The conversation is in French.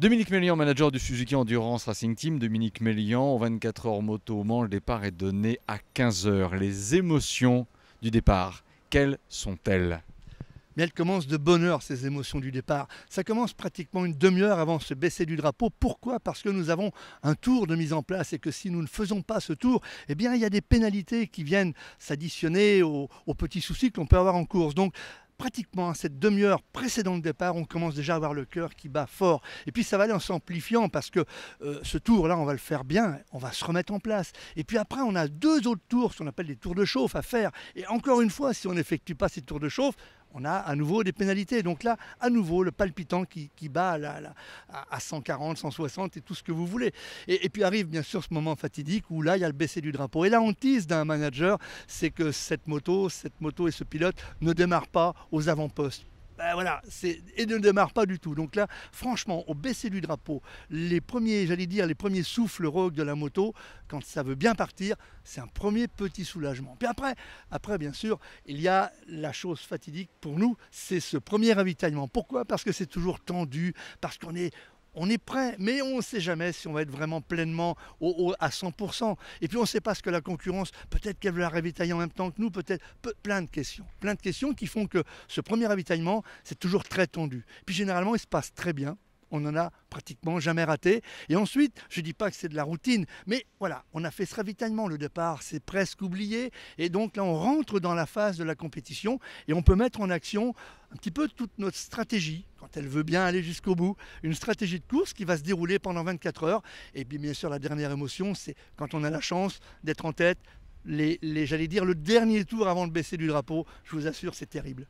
Dominique Mélian, manager du Suzuki Endurance Racing Team. Dominique Mélian, 24 heures moto au Mans, le départ est donné à 15h. Les émotions du départ, quelles sont-elles mais elles commencent de bonne heure, ces émotions du départ. Ça commence pratiquement une demi-heure avant se baisser du drapeau. Pourquoi Parce que nous avons un tour de mise en place et que si nous ne faisons pas ce tour, eh bien, il y a des pénalités qui viennent s'additionner aux, petits soucis qu'on peut avoir en course. Donc, pratiquement à cette demi-heure précédant le départ, on commence déjà à avoir le cœur qui bat fort. Et puis ça va aller en s'amplifiant parce que euh, ce tour-là, on va le faire bien, on va se remettre en place. Et puis après, on a deux autres tours, ce qu'on appelle des tours de chauffe à faire. Et encore une fois, si on n'effectue pas ces tours de chauffe, on a à nouveau des pénalités. Donc là, à nouveau, le palpitant qui, bat à 140, 160 et tout ce que vous voulez. Et, puis arrive bien sûr ce moment fatidique où là, il y a le baissé du drapeau. Et la hantise d'un manager, c'est que cette moto, cette moto et ce pilote ne démarrent pas aux avant-postes bah, et ne démarre pas du tout. Donc là, franchement, au baisser du drapeau, les premiers, j'allais dire, les premiers souffles rogues de la moto, quand ça veut bien partir, c'est un premier petit soulagement. Puis après, après, bien sûr, il y a la chose fatidique pour nous, c'est ce premier ravitaillement. Pourquoi Parce que c'est toujours tendu, parce qu'on est on est prêt, mais on ne sait jamais si on va être vraiment pleinement au, à 100%. Et puis on ne sait pas ce que la concurrence, peut-être qu'elle veut la ravitailler en même temps que nous, peut-être plein de questions. Plein de questions qui font que ce premier ravitaillement, c'est toujours très tendu. Puis généralement, il se passe très bien on n'en a pratiquement jamais raté. Et ensuite, je ne dis pas que c'est de la routine, mais voilà, on a fait ce ravitaillement, le départ, c'est presque oublié. Et donc là, on rentre dans la phase de la compétition et on peut mettre en action un petit peu toute notre stratégie, quand elle veut bien aller jusqu'au bout, une stratégie de course qui va se dérouler pendant 24 heures. Et bien sûr, la dernière émotion, c'est quand on a la chance d'être en tête, j'allais dire le dernier tour avant de baisser du drapeau, je vous assure, c'est terrible.